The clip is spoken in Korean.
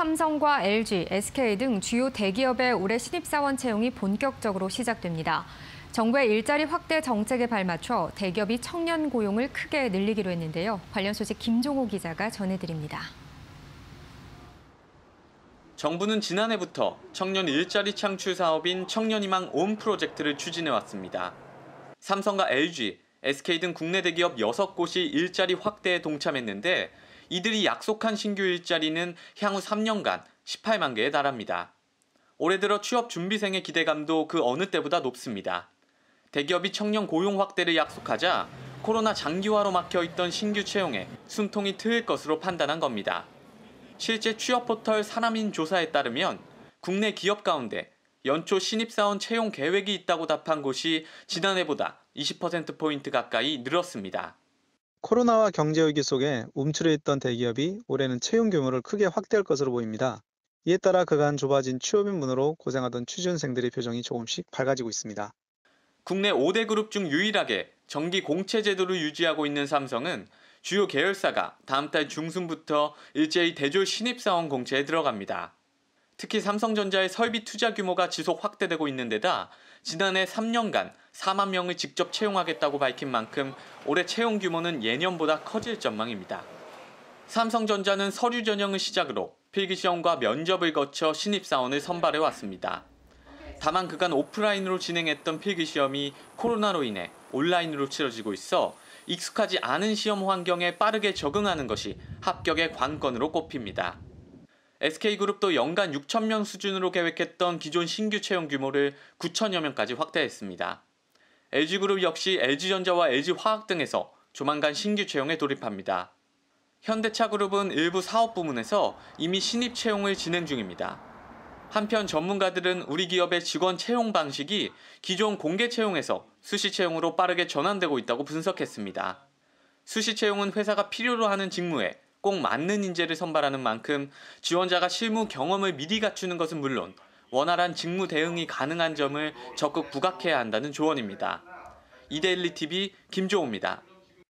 삼성과 LG, SK 등 주요 대기업의 올해 신입사원 채용이 본격적으로 시작됩니다. 정부의 일자리 확대 정책에 발맞춰 대기업이 청년 고용을 크게 늘리기로 했는데요. 관련 소식 김종호 기자가 전해드립니다. 정부는 지난해부터 청년 일자리 창출 사업인 청년희망 온 프로젝트를 추진해왔습니다. 삼성과 LG, SK 등 국내 대기업 6곳이 일자리 확대에 동참했는데 이들이 약속한 신규 일자리는 향후 3년간 18만 개에 달합니다. 올해 들어 취업 준비생의 기대감도 그 어느 때보다 높습니다. 대기업이 청년 고용 확대를 약속하자 코로나 장기화로 막혀 있던 신규 채용에 숨통이 트일 것으로 판단한 겁니다. 실제 취업 포털 사람인 조사에 따르면 국내 기업 가운데 연초 신입사원 채용 계획이 있다고 답한 곳이 지난해보다 20%포인트 가까이 늘었습니다. 코로나와 경제 위기 속에 움츠려 있던 대기업이 올해는 채용 규모를 크게 확대할 것으로 보입니다. 이에 따라 그간 좁아진 취업인문으로 고생하던 취준생들의 표정이 조금씩 밝아지고 있습니다. 국내 5대 그룹 중 유일하게 정기 공채 제도를 유지하고 있는 삼성은 주요 계열사가 다음 달 중순부터 일제히 대졸 신입사원 공채에 들어갑니다. 특히 삼성전자의 설비 투자 규모가 지속 확대되고 있는 데다 지난해 3년간 4만 명을 직접 채용하겠다고 밝힌 만큼 올해 채용 규모는 예년보다 커질 전망입니다. 삼성전자는 서류 전형을 시작으로 필기 시험과 면접을 거쳐 신입 사원을 선발해 왔습니다. 다만 그간 오프라인으로 진행했던 필기 시험이 코로나로 인해 온라인으로 치러지고 있어 익숙하지 않은 시험 환경에 빠르게 적응하는 것이 합격의 관건으로 꼽힙니다. SK그룹도 연간 6천명 수준으로 계획했던 기존 신규 채용 규모를 9천여 명까지 확대했습니다. LG그룹 역시 LG전자와 LG화학 등에서 조만간 신규 채용에 돌입합니다. 현대차그룹은 일부 사업 부문에서 이미 신입 채용을 진행 중입니다. 한편 전문가들은 우리 기업의 직원 채용 방식이 기존 공개 채용에서 수시 채용으로 빠르게 전환되고 있다고 분석했습니다. 수시 채용은 회사가 필요로 하는 직무에 꼭 맞는 인재를 선발하는 만큼 지원자가 실무 경험을 미리 갖추는 것은 물론 원활한 직무 대응이 가능한 점을 적극 부각해야 한다는 조언입니다. 이데일리 TV 김조호입니다.